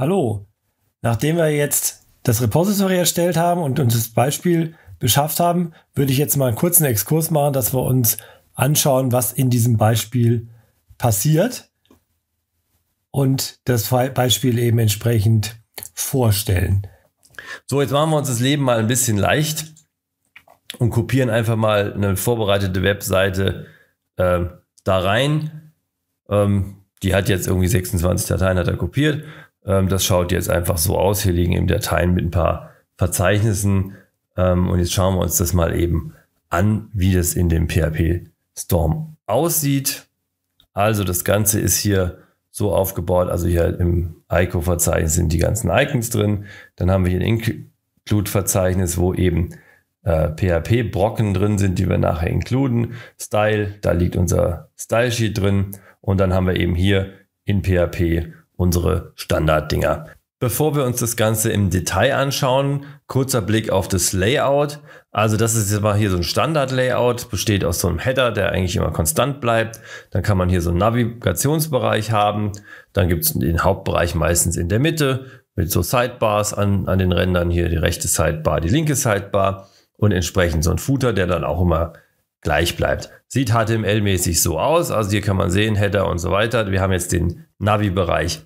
hallo, nachdem wir jetzt das Repository erstellt haben und uns das Beispiel beschafft haben, würde ich jetzt mal einen kurzen Exkurs machen, dass wir uns anschauen, was in diesem Beispiel passiert und das Beispiel eben entsprechend vorstellen. So, jetzt machen wir uns das Leben mal ein bisschen leicht und kopieren einfach mal eine vorbereitete Webseite äh, da rein. Ähm, die hat jetzt irgendwie 26 Dateien, hat er kopiert. Ähm, das schaut jetzt einfach so aus. Hier liegen eben Dateien mit ein paar Verzeichnissen. Ähm, und jetzt schauen wir uns das mal eben an, wie das in dem PHP Storm aussieht. Also das Ganze ist hier so aufgebaut. Also hier im ICO-Verzeichnis sind die ganzen Icons drin. Dann haben wir hier ein Include-Verzeichnis, wo eben äh, PHP-Brocken drin sind, die wir nachher inkluden. Style, da liegt unser Style-Sheet drin. Und dann haben wir eben hier in PHP unsere Standarddinger. Bevor wir uns das Ganze im Detail anschauen, kurzer Blick auf das Layout. Also das ist jetzt mal hier so ein Standard-Layout, besteht aus so einem Header, der eigentlich immer konstant bleibt. Dann kann man hier so einen Navigationsbereich haben. Dann gibt es den Hauptbereich meistens in der Mitte mit so Sidebars an, an den Rändern. Hier die rechte Sidebar, die linke Sidebar und entsprechend so ein Footer, der dann auch immer gleich bleibt. Sieht HTML-mäßig so aus. Also hier kann man sehen, Header und so weiter. Wir haben jetzt den Navi-Bereich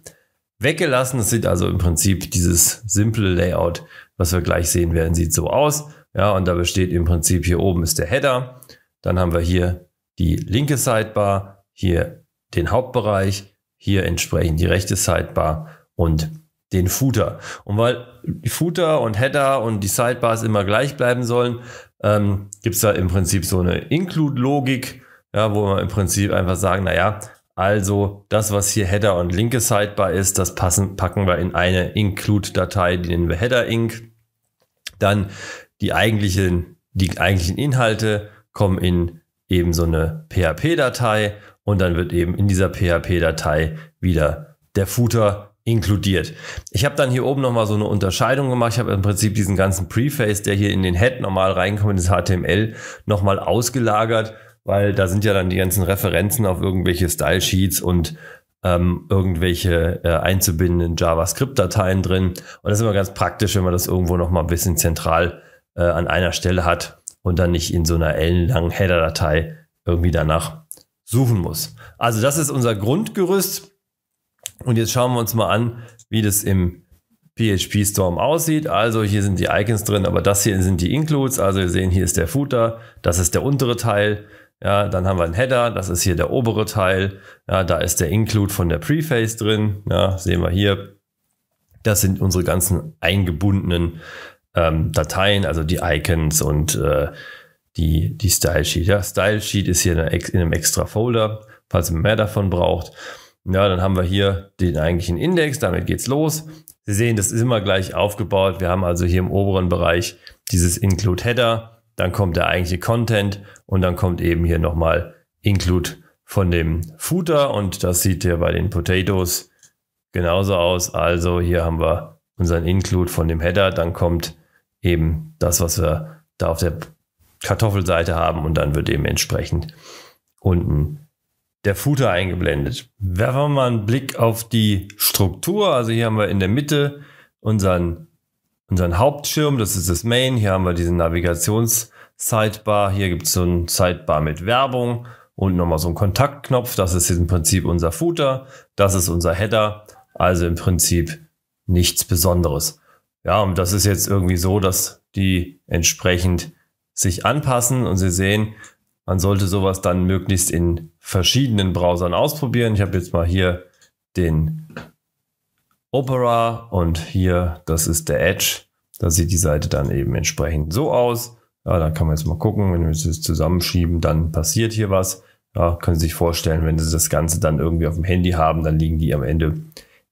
weggelassen. Das sieht also im Prinzip dieses simple Layout, was wir gleich sehen werden, sieht so aus. Ja, und da besteht im Prinzip hier oben ist der Header. Dann haben wir hier die linke Sidebar, hier den Hauptbereich, hier entsprechend die rechte Sidebar und den Footer. Und weil Footer und Header und die Sidebars immer gleich bleiben sollen, ähm, gibt es da im Prinzip so eine Include-Logik, ja, wo wir im Prinzip einfach sagen, naja, also das, was hier Header und linke Sidebar ist, das passen, packen wir in eine Include-Datei, die nennen wir Header-Inc. Dann die eigentlichen, die eigentlichen Inhalte kommen in eben so eine PHP-Datei und dann wird eben in dieser PHP-Datei wieder der Footer inkludiert. Ich habe dann hier oben nochmal so eine Unterscheidung gemacht. Ich habe im Prinzip diesen ganzen Preface, der hier in den Head normal reinkommt, das HTML, nochmal ausgelagert, weil da sind ja dann die ganzen Referenzen auf irgendwelche Style-Sheets und ähm, irgendwelche äh, einzubindenden JavaScript-Dateien drin. Und das ist immer ganz praktisch, wenn man das irgendwo nochmal ein bisschen zentral äh, an einer Stelle hat und dann nicht in so einer ellenlangen Header-Datei irgendwie danach suchen muss. Also das ist unser Grundgerüst. Und jetzt schauen wir uns mal an, wie das im PHP Storm aussieht. Also hier sind die Icons drin, aber das hier sind die Includes. Also wir sehen, hier ist der Footer, das ist der untere Teil. Ja, dann haben wir einen Header, das ist hier der obere Teil. Ja, da ist der Include von der Preface drin. Ja, sehen wir hier. Das sind unsere ganzen eingebundenen ähm, Dateien, also die Icons und äh, die, die Style Sheet. Ja, Style Sheet ist hier in, einem extra Folder, falls man mehr davon braucht. Ja, dann haben wir hier den eigentlichen Index, damit geht's los. Sie sehen, das ist immer gleich aufgebaut. Wir haben also hier im oberen Bereich dieses Include Header, dann kommt der eigentliche Content und dann kommt eben hier nochmal Include von dem Footer und das sieht hier bei den Potatoes genauso aus. Also hier haben wir unseren Include von dem Header, dann kommt eben das, was wir da auf der Kartoffelseite haben und dann wird eben entsprechend unten der Footer eingeblendet. Werfen wir mal einen Blick auf die Struktur. Also hier haben wir in der Mitte unseren, unseren Hauptschirm, das ist das Main. Hier haben wir diese Navigations-Sidebar. Hier gibt es so ein Sidebar mit Werbung und nochmal so ein Kontaktknopf. Das ist im Prinzip unser Footer. Das ist unser Header. Also im Prinzip nichts Besonderes. Ja, und das ist jetzt irgendwie so, dass die entsprechend sich anpassen und Sie sehen, man sollte sowas dann möglichst in verschiedenen Browsern ausprobieren. Ich habe jetzt mal hier den Opera und hier, das ist der Edge. Da sieht die Seite dann eben entsprechend so aus. Ja, da kann man jetzt mal gucken, wenn wir es zusammenschieben, dann passiert hier was. Ja, können Sie sich vorstellen, wenn Sie das Ganze dann irgendwie auf dem Handy haben, dann liegen die am Ende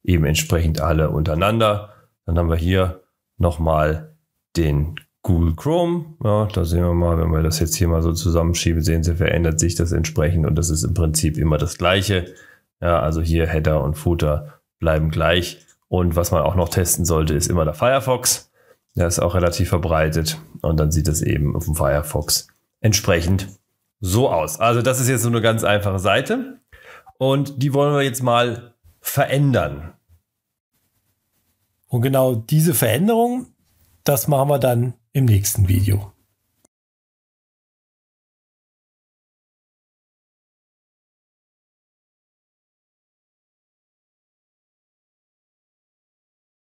eben entsprechend alle untereinander. Dann haben wir hier nochmal den Google Chrome. Ja, da sehen wir mal, wenn wir das jetzt hier mal so zusammenschieben, sehen Sie, verändert sich das entsprechend und das ist im Prinzip immer das Gleiche. Ja, also hier Header und Footer bleiben gleich. Und was man auch noch testen sollte, ist immer der Firefox. Der ist auch relativ verbreitet und dann sieht das eben auf dem Firefox entsprechend so aus. Also das ist jetzt so eine ganz einfache Seite und die wollen wir jetzt mal verändern. Und genau diese Veränderung, das machen wir dann im nächsten Video.